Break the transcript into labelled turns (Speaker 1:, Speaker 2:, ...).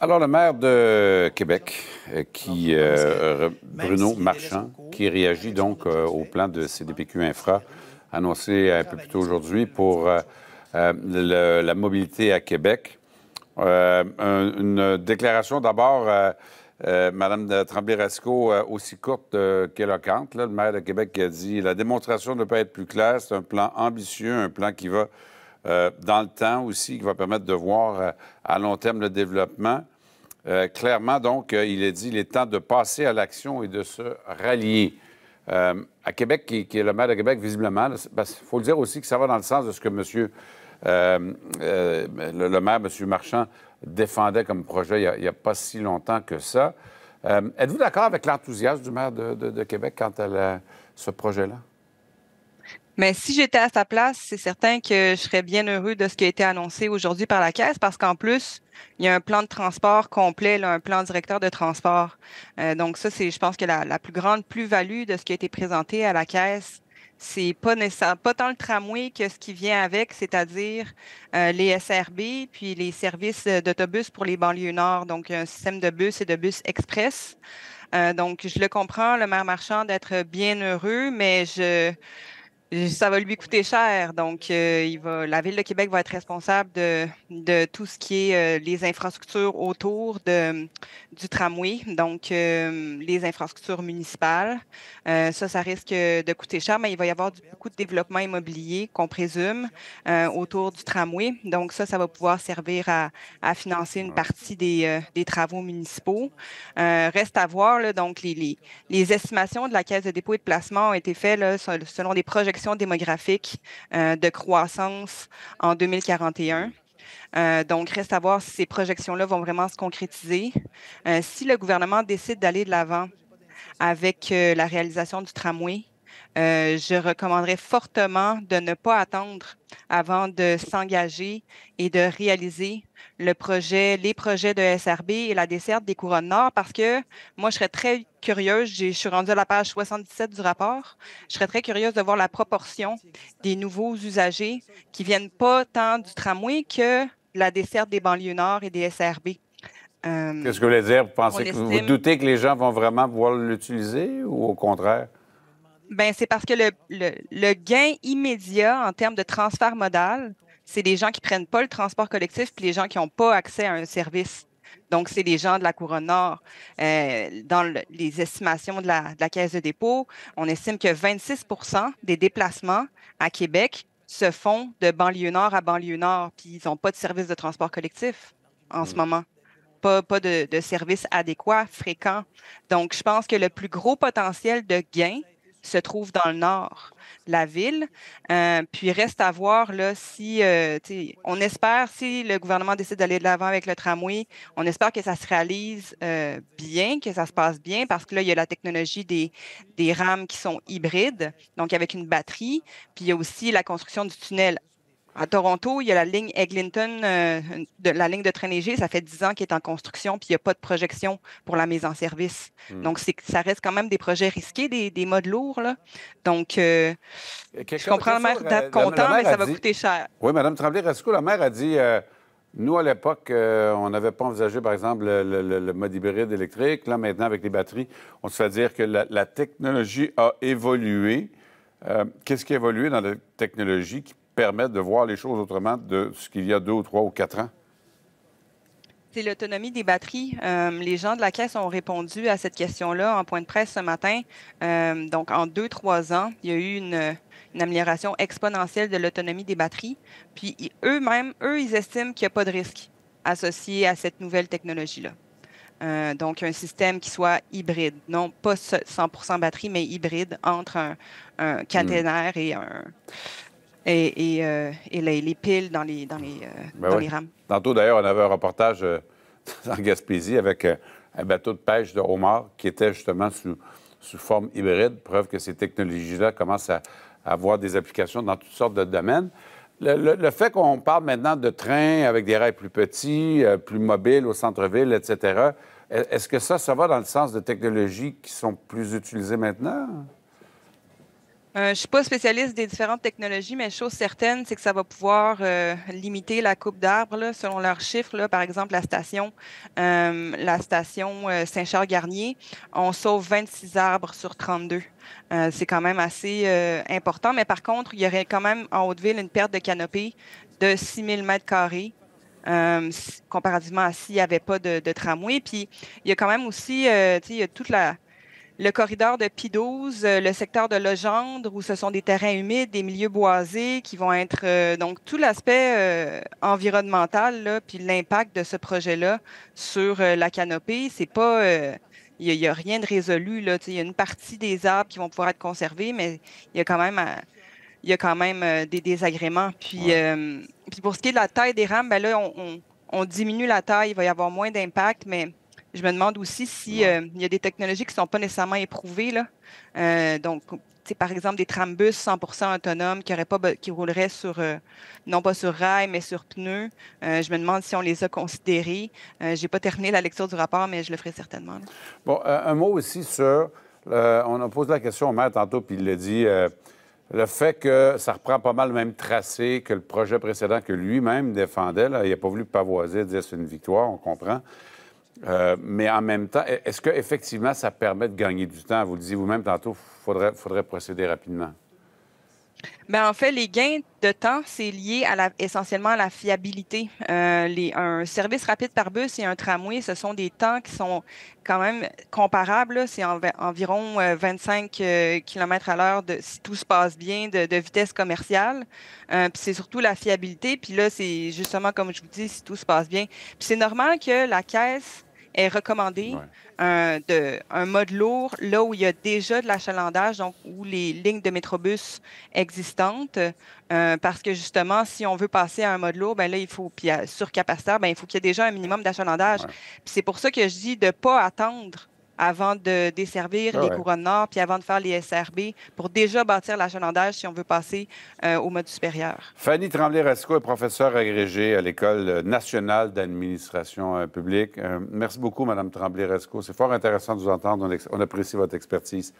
Speaker 1: Alors, le maire de Québec, euh, qui, euh, Bruno Marchand, qui réagit euh, donc au plan de CDPQ Infra annoncé un peu plus tôt aujourd'hui pour la mobilité à Québec. une déclaration d'abord, Madame Tremblay-Rasco, aussi courte qu'éloquente. Le maire de Québec qui a dit La démonstration ne peut être plus claire. C'est un plan ambitieux, un plan qui va euh, dans le temps aussi, qui va permettre de voir euh, à long terme le développement. Euh, clairement, donc, il est dit, il est temps de passer à l'action et de se rallier. à Québec, qui, est le maire de Québec, visiblement, il faut le dire aussi que ça va dans le sens de ce que M. Le, maire, M. Marchand, défendait comme projet il n'y a, pas si longtemps que ça. Êtes-vous d'accord avec l'enthousiasme du maire de, Québec quant à ce projet-là?
Speaker 2: Mais si j'étais à sa place, c'est certain que je serais bien heureux de ce qui a été annoncé aujourd'hui par la Caisse parce qu'en plus, il y a un plan de transport complet, un plan directeur de transport. Euh, donc ça, c'est, je pense que la, la plus grande plus-value de ce qui a été présenté à la Caisse, c'est pas nécessaire, pas tant le tramway que ce qui vient avec, c'est-à-dire euh, les SRB puis les services euh, d'autobus pour les banlieues nord, donc un système de bus et de bus express. donc je le comprends, le maire marchand d'être bien heureux, mais je ça va lui coûter cher. Donc, euh, il va, la Ville de Québec va être responsable de, de tout ce qui est euh, les infrastructures autour de, du tramway, donc euh, les infrastructures municipales. ça, ça risque de coûter cher, mais il va y avoir beaucoup de développement immobilier qu'on présume autour du tramway. Donc, ça, ça va pouvoir servir à, financer une partie des, travaux municipaux. reste à voir, donc, les, estimations de la Caisse de dépôt et de placement ont été faites selon des projets démographique euh, de croissance en 2041. Euh, donc, reste à voir si ces projections-là vont vraiment se concrétiser. Euh, si le gouvernement décide d'aller de l'avant avec euh, la réalisation du tramway, euh, je recommanderais fortement de ne pas attendre avant de s'engager et de réaliser le projet, les projets de SRB et la desserte des couronnes nord parce que moi, je serais très curieuse, je suis rendue à la page 77 du rapport, je serais très curieuse de voir la proportion des nouveaux usagers qui viennent pas tant du tramway que la desserte des banlieues nord et des SRB. Euh,
Speaker 1: Qu'est-ce que vous voulez dire? Vous pensez que vous, vous doutez que les gens vont vraiment pouvoir l'utiliser ou au contraire?
Speaker 2: Ben, c'est parce que le, le, gain immédiat en termes de transfert modal, c'est des gens qui prennent pas le transport collectif puis les gens qui n'ont pas accès à un service. Donc, c'est des gens de la Couronne Nord. Euh, dans les estimations de la, de la, Caisse de dépôt, on estime que 26 des déplacements à Québec se font de banlieue nord à banlieue nord, puis ils n'ont pas de service de transport collectif en ce hmm. moment. Pas, pas de, de service adéquat, fréquent. Donc, je pense que le plus gros potentiel de gain, se trouve dans le nord la ville. Euh, puis reste à voir là, si, euh, on espère, si le gouvernement décide d'aller de l'avant avec le tramway, on espère que ça se réalise euh, bien, que ça se passe bien, parce que là, il y a la technologie des, des rames qui sont hybrides, donc avec une batterie, puis il y a aussi la construction du tunnel à Toronto, il y a la ligne Eglinton, euh, de, la ligne de train léger, ça fait 10 ans qu'elle est en construction, puis il n'y a pas de projection pour la mise en service. Hmm. Donc, ça reste quand même des projets risqués, des, modes lourds. Donc, euh, euh, je comprends la maire d'être content, mais ça va coûter cher.
Speaker 1: Oui, Mme Tremblay-Rascou, la maire a dit nous, à l'époque, on n'avait pas envisagé, par exemple, le, mode hybride électrique. Là, maintenant, avec les batteries, on se fait dire que la, technologie a évolué. Qu'est-ce qui a évolué dans la technologie de voir les choses autrement de ce qu'il y a deux ou trois ou quatre ans?
Speaker 2: C'est l'autonomie des batteries. Euh, les gens de la Caisse ont répondu à cette question-là en point de presse ce matin. Euh, donc, en deux, trois ans, il y a eu une, amélioration exponentielle de l'autonomie des batteries. Puis eux-mêmes, eux, ils estiment qu'il n'y a pas de risque associé à cette nouvelle technologie-là. Euh, donc, un système qui soit hybride, non pas 100 batterie, mais hybride entre un, un hmm. caténaire et un, et, euh, les, piles dans euh, ben les, rames.
Speaker 1: Tantôt, d'ailleurs, on avait un reportage euh, en Gaspésie avec un bateau de pêche de homard qui était justement sous, forme hybride, preuve que ces technologies-là commencent à, avoir des applications dans toutes sortes de domaines. Le, fait qu'on parle maintenant de trains avec des rails plus petits, plus mobiles au centre-ville, etc., e-, est-ce que ça, ça va dans le sens de technologies qui sont plus utilisées maintenant?
Speaker 2: Euh, je ne suis pas spécialiste des différentes technologies, mais chose certaine, c'est que ça va pouvoir euh, limiter la coupe d'arbres selon leurs chiffres. par exemple, la station, euh, la station Saint-Charles-Garnier, on sauve 26 arbres sur 32. c'est quand même assez important, mais par contre, il y aurait quand même en Haute-Ville une perte de canopée de 6000 mètres carrés. comparativement à s'il n'y avait pas de, de, tramway. Puis, il y a quand même aussi, tu toute la, le corridor de p euh, le secteur de Legendre, où ce sont des terrains humides, des milieux boisés qui vont être... Euh, donc, tout l'aspect euh, environnemental, puis l'impact de ce projet-là sur la canopée, c'est pas... il n'y a, rien de résolu. Là. Il y a une partie des arbres qui vont pouvoir être conservés, mais il y a quand même, il y quand même des désagréments. Puis, puis pour ce qui est de la taille des rames, ben là, on diminue la taille, il va y avoir moins d'impact, mais je me demande aussi s'il euh, y a des technologies qui ne sont pas nécessairement éprouvées. Là. Euh, donc, par exemple des trambus 100% autonomes qui, auraient pas, qui rouleraient sur, euh, non pas sur rail, mais sur pneus. Euh, je me demande si on les a considérés. je n'ai pas terminé la lecture du rapport, mais je le ferai certainement.
Speaker 1: Bon, un mot aussi sur, on a posé la question au maire tantôt, puis il l'a dit, le fait que ça reprend pas mal le même tracé que le projet précédent que lui-même défendait, il n'a pas voulu pavoiser, dire c'est une victoire, on comprend. Euh, mais en même temps, e-, est-ce qu'effectivement, ça permet de gagner du temps? Vous le disiez vous-même tantôt, il faudrait, faudrait procéder rapidement.
Speaker 2: Mais ben, en fait, les gains de temps, c'est lié à essentiellement à la fiabilité. Euh, les, un service rapide par bus et un tramway, ce sont des temps qui sont quand même comparables. C'est environ 25 euh, km à l'heure si tout se passe bien de, vitesse commerciale. puis c'est surtout la fiabilité. Puis là, c'est justement comme je vous dis, si tout se passe bien. Puis c'est normal que la caisse est recommandé un, de, un mode lourd là où il y a déjà de l'achalandage, donc où les lignes de métrobus existantes, euh, parce que justement, si on veut passer à un mode lourd, ben là, il faut, puis sur ben, il faut qu'il y ait déjà un minimum d'achalandage. Puis c'est pour ça que je dis de ne pas attendre avant de desservir ah les couronnes nord, puis avant de faire les SRB, pour déjà bâtir l'achalandage si on veut passer euh, au mode supérieur.
Speaker 1: Fanny Tremblay-Rasco est professeure agrégée à l'École nationale d'administration euh, publique. Euh, merci beaucoup, Madame Tremblay-Rasco. C'est fort intéressant de vous entendre. on apprécie votre expertise.